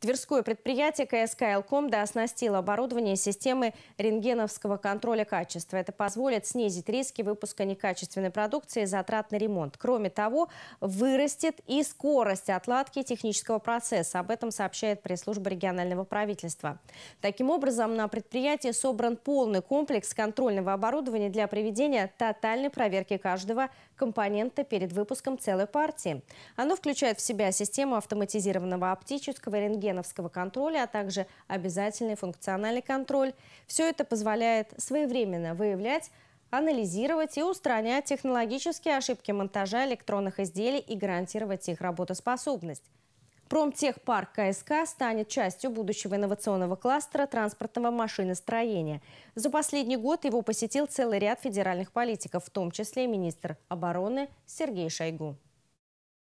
Тверское предприятие КСК «Элком» дооснастило оборудование системы рентгеновского контроля качества. Это позволит снизить риски выпуска некачественной продукции и затрат на ремонт. Кроме того, вырастет и скорость отладки технического процесса. Об этом сообщает пресс-служба регионального правительства. Таким образом, на предприятии собран полный комплекс контрольного оборудования для проведения тотальной проверки каждого компонента перед выпуском целой партии. Оно включает в себя систему автоматизированного оптического рентгена рентгеновского контроля, а также обязательный функциональный контроль. Все это позволяет своевременно выявлять анализировать и устранять технологические ошибки монтажа электронных изделий и гарантировать их работоспособность. Промтехпарк КСК станет частью будущего инновационного кластера транспортного машиностроения. За последний год его посетил целый ряд федеральных политиков, в том числе министр обороны Сергей Шойгу.